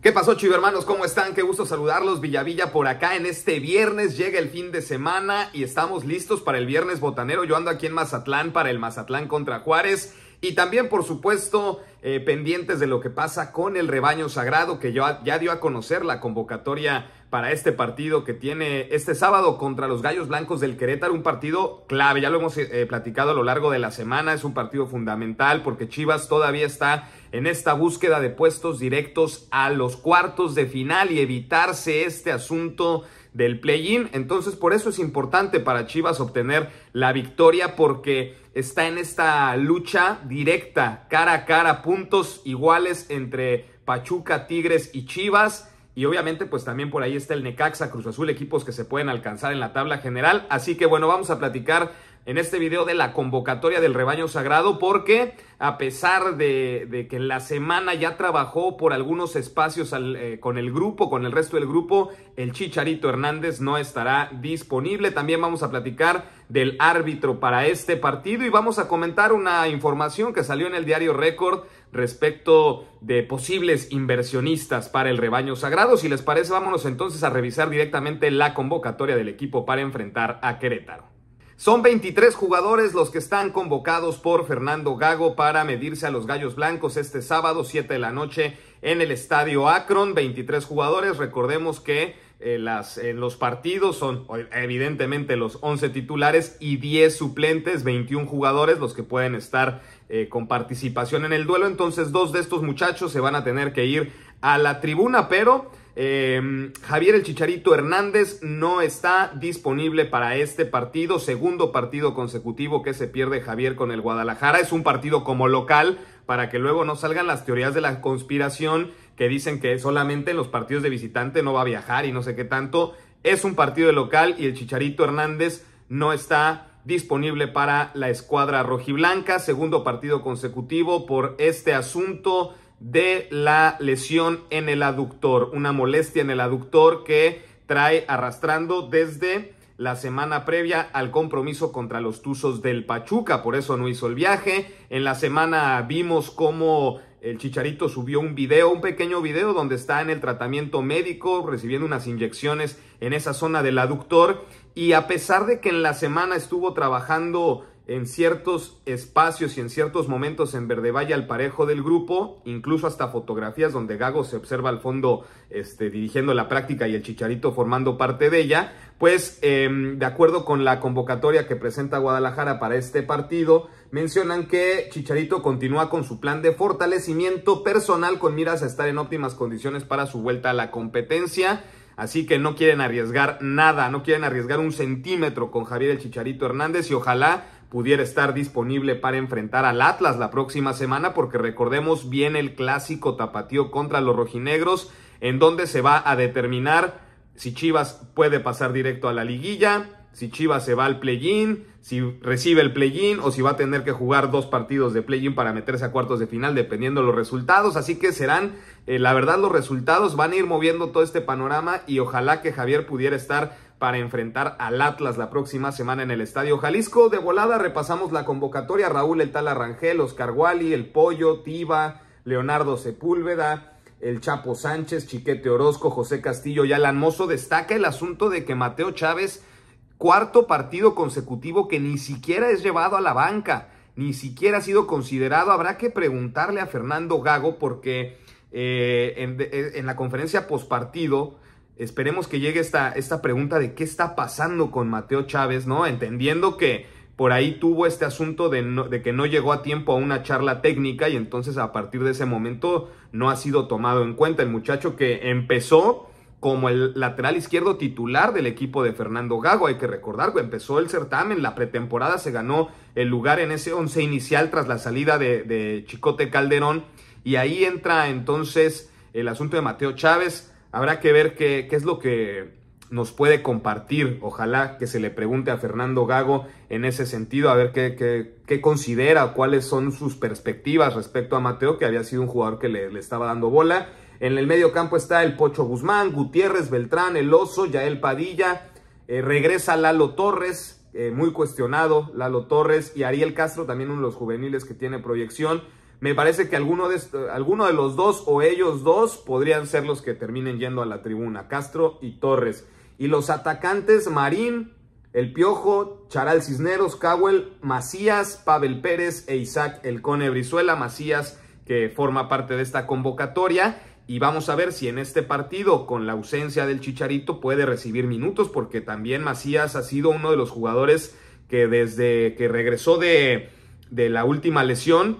¿Qué pasó, hermanos? ¿Cómo están? Qué gusto saludarlos, Villavilla, por acá. En este viernes llega el fin de semana y estamos listos para el viernes botanero. Yo ando aquí en Mazatlán para el Mazatlán contra Juárez. Y también, por supuesto, eh, pendientes de lo que pasa con el rebaño sagrado que ya, dio a conocer la convocatoria para este partido que tiene este sábado contra los Gallos Blancos del Querétaro, un partido clave, ya lo hemos eh, platicado a lo largo de la semana, es un partido fundamental porque Chivas todavía está en esta búsqueda de puestos directos a los cuartos de final y evitarse este asunto del play-in, entonces por eso es importante para Chivas obtener la victoria porque está en esta lucha directa, cara a cara, puntos iguales entre Pachuca, Tigres y Chivas. Y obviamente pues también por ahí está el Necaxa, Cruz Azul, equipos que se pueden alcanzar en la tabla general. Así que bueno, vamos a platicar en este video de la convocatoria del rebaño sagrado porque a pesar de, que en la semana ya trabajó por algunos espacios eh, con el grupo, con el resto del grupo, el Chicharito Hernández no estará disponible. También vamos a platicar del árbitro para este partido y vamos a comentar una información que salió en el diario Record respecto de posibles inversionistas para el rebaño sagrado. Si les parece, vámonos entonces a revisar directamente la convocatoria del equipo para enfrentar a Querétaro. Son 23 jugadores los que están convocados por Fernando Gago para medirse a los Gallos Blancos este sábado 7 de la noche en el Estadio Akron. 23 jugadores, recordemos que eh, las, eh, los partidos son evidentemente los 11 titulares y 10 suplentes, 21 jugadores los que pueden estar eh, con participación en el duelo. Entonces dos de estos muchachos se van a tener que ir a la tribuna, pero... Em, Javier el Chicharito Hernández no está disponible para este partido, segundo partido consecutivo que se pierde Javier con el Guadalajara. Es un partido como local para que luego no salgan las teorías de la conspiración que dicen que solamente en los partidos de visitante no va a viajar y no sé qué tanto. Es un partido de local y el Chicharito Hernández no está disponible para la escuadra rojiblanca, segundo partido consecutivo por este asunto de la lesión en el aductor, una molestia en el aductor que trae arrastrando desde la semana previa al compromiso contra los Tuzos del Pachuca, por eso no hizo el viaje. En la semana vimos cómo el Chicharito subió un video, un pequeño video donde está en el tratamiento médico, recibiendo unas inyecciones en esa zona del aductor. Y a pesar de que en la semana estuvo trabajando en ciertos espacios y en ciertos momentos en Verde Valle al parejo del grupo, incluso hasta fotografías donde Gago se observa al fondo este, dirigiendo la práctica y el Chicharito formando parte de ella, pues em, de acuerdo con la convocatoria que presenta Guadalajara para este partido, mencionan que Chicharito continúa con su plan de fortalecimiento personal con miras a estar en óptimas condiciones para su vuelta a la competencia. Así que no quieren arriesgar nada, no quieren arriesgar un centímetro con Javier el Chicharito Hernández y ojalá pudiera estar disponible para enfrentar al Atlas la próxima semana, porque recordemos bien el clásico tapatío contra los rojinegros, en donde se va a determinar si Chivas puede pasar directo a la liguilla, si Chivas se va al play-in, si recibe el play-in o si va a tener que jugar dos partidos de play-in para meterse a cuartos de final, dependiendo de los resultados. Así que serán, eh, la verdad, los resultados van a ir moviendo todo este panorama y ojalá que Javier pudiera estar para enfrentar al Atlas la próxima semana en el Estadio Jalisco. De volada repasamos la convocatoria. Raúl El Tal Arrangel, Oscar Wally, El Pollo, Tiva Leonardo Sepúlveda, El Chapo Sánchez, Chiquete Orozco, José Castillo y Alan Mozo. Destaca el asunto de que Mateo Chávez, cuarto partido consecutivo que ni siquiera es llevado a la banca, ni siquiera ha sido considerado. Habrá que preguntarle a Fernando Gago porque... Eh, en, en, la conferencia postpartido esperemos que llegue esta, esta pregunta de qué está pasando con Mateo Chávez, ¿no? Entendiendo que por ahí tuvo este asunto de, de que no llegó a tiempo a una charla técnica y entonces a partir de ese momento no ha sido tomado en cuenta el muchacho que empezó como el lateral izquierdo titular del equipo de Fernando Gago. Hay que recordar empezó el certamen, la pretemporada se ganó el lugar en ese once inicial tras la salida de Chicote Calderón. Y ahí entra entonces el asunto de Mateo Chávez. Habrá que ver qué, es lo que nos puede compartir. Ojalá que se le pregunte a Fernando Gago en ese sentido, a ver qué, considera, cuáles son sus perspectivas respecto a Mateo, que había sido un jugador que le, estaba dando bola. En el medio campo está el Pocho Guzmán, Gutiérrez, Beltrán, El Oso, Yael Padilla. Eh, regresa Lalo Torres, eh, muy cuestionado Lalo Torres y Ariel Castro, también uno de los juveniles que tiene proyección. Me parece que alguno de, alguno de los dos o ellos dos podrían ser los que terminen yendo a la tribuna, Castro y Torres. Y los atacantes, Marín, El Piojo, Charal Cisneros, Cowell, Macías, Pavel Pérez e Isaac El Cone Brizuela, Macías que forma parte de esta convocatoria. Y vamos a ver si en este partido, con la ausencia del Chicharito, puede recibir minutos, porque también Macías ha sido uno de los jugadores que desde que regresó de, de la última lesión,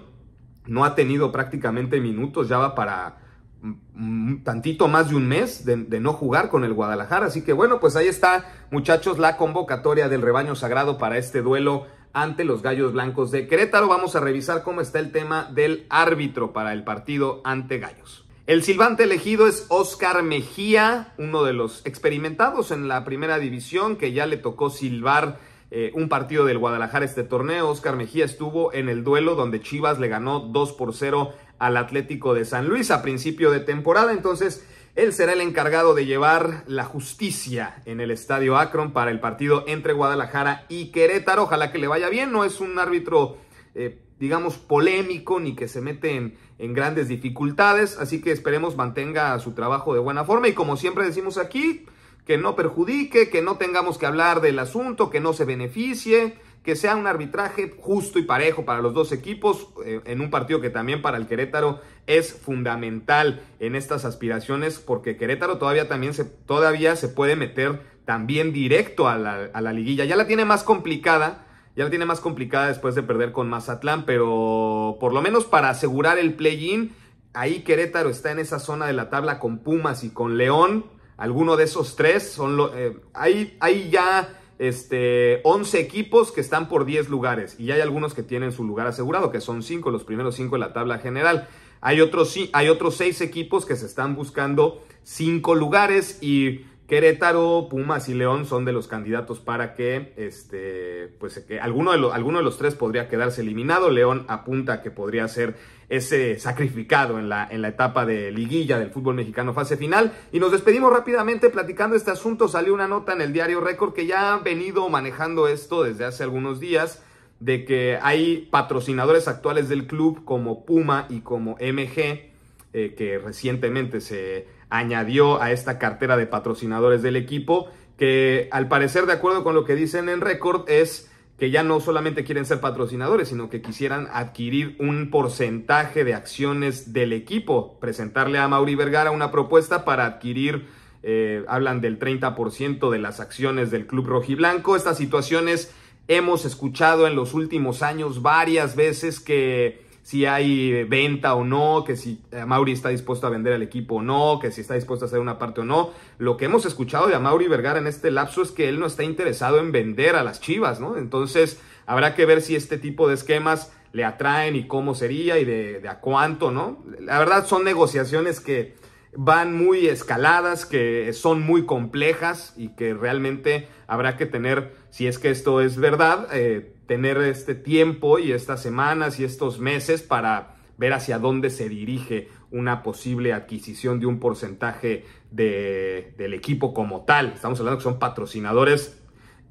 no ha tenido prácticamente minutos, ya va para mm, tantito más de un mes de, no jugar con el Guadalajara. Así que bueno, pues ahí está, muchachos, la convocatoria del rebaño sagrado para este duelo ante los Gallos Blancos de Querétaro. Vamos a revisar cómo está el tema del árbitro para el partido ante Gallos. El silbante elegido es Oscar Mejía, uno de los experimentados en la primera división que ya le tocó silbar eh, un partido del Guadalajara este torneo. Oscar Mejía estuvo en el duelo donde Chivas le ganó 2 por 0 al Atlético de San Luis a principio de temporada. Entonces, él será el encargado de llevar la justicia en el Estadio Akron para el partido entre Guadalajara y Querétaro. Ojalá que le vaya bien. No es un árbitro, eh, digamos, polémico ni que se mete en grandes dificultades. Así que esperemos mantenga su trabajo de buena forma. Y como siempre decimos aquí, que no perjudique, que no tengamos que hablar del asunto, que no se beneficie, que sea un arbitraje justo y parejo para los dos equipos, eh, en un partido que también para el Querétaro es fundamental en estas aspiraciones, porque Querétaro todavía también se, todavía se puede meter también directo a la, a la liguilla. Ya la tiene más complicada, ya la tiene más complicada después de perder con Mazatlán, pero por lo menos para asegurar el play-in, ahí Querétaro está en esa zona de la tabla con Pumas y con León alguno de esos tres. Son lo, eh, hay, hay, ya este, 11 equipos que están por 10 lugares y hay algunos que tienen su lugar asegurado, que son 5, los primeros 5 en la tabla general. Hay otros, hay otros 6 equipos que se están buscando 5 lugares y Querétaro, Pumas y León son de los candidatos para que, este, pues, alguno, de los, alguno de los tres podría quedarse eliminado. León apunta que podría ser ese sacrificado en la, en la etapa de liguilla del fútbol mexicano fase final. Y nos despedimos rápidamente platicando este asunto. Salió una nota en el diario Récord que ya han venido manejando esto desde hace algunos días de que hay patrocinadores actuales del club como Puma y como MG eh, que recientemente se añadió a esta cartera de patrocinadores del equipo, que al parecer, de acuerdo con lo que dicen en récord es que ya no solamente quieren ser patrocinadores, sino que quisieran adquirir un porcentaje de acciones del equipo, presentarle a Mauri Vergara una propuesta para adquirir, eh, hablan del 30% de las acciones del club rojiblanco. Estas situaciones hemos escuchado en los últimos años varias veces que si hay venta o no, que si eh, Mauri está dispuesto a vender al equipo o no, que si está dispuesto a hacer una parte o no. Lo que hemos escuchado de Mauri Vergara en este lapso es que él no está interesado en vender a las Chivas, ¿no? Entonces, habrá que ver si este tipo de esquemas le atraen y cómo sería y de a cuánto, ¿no? La verdad son negociaciones que van muy escaladas, que son muy complejas y que realmente habrá que tener, si es que esto es verdad, eh, tener este tiempo y estas semanas y estos meses para ver hacia dónde se dirige una posible adquisición de un porcentaje del equipo como tal. Estamos hablando que son patrocinadores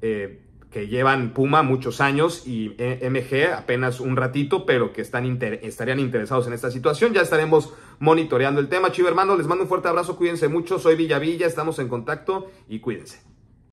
eh, que llevan Puma muchos años y eh, MG apenas un ratito, pero que están estarían interesados en esta situación. Ya estaremos monitoreando el tema. Chivo hermano, les mando un fuerte abrazo, cuídense mucho. Soy Villavilla, estamos en contacto y cuídense.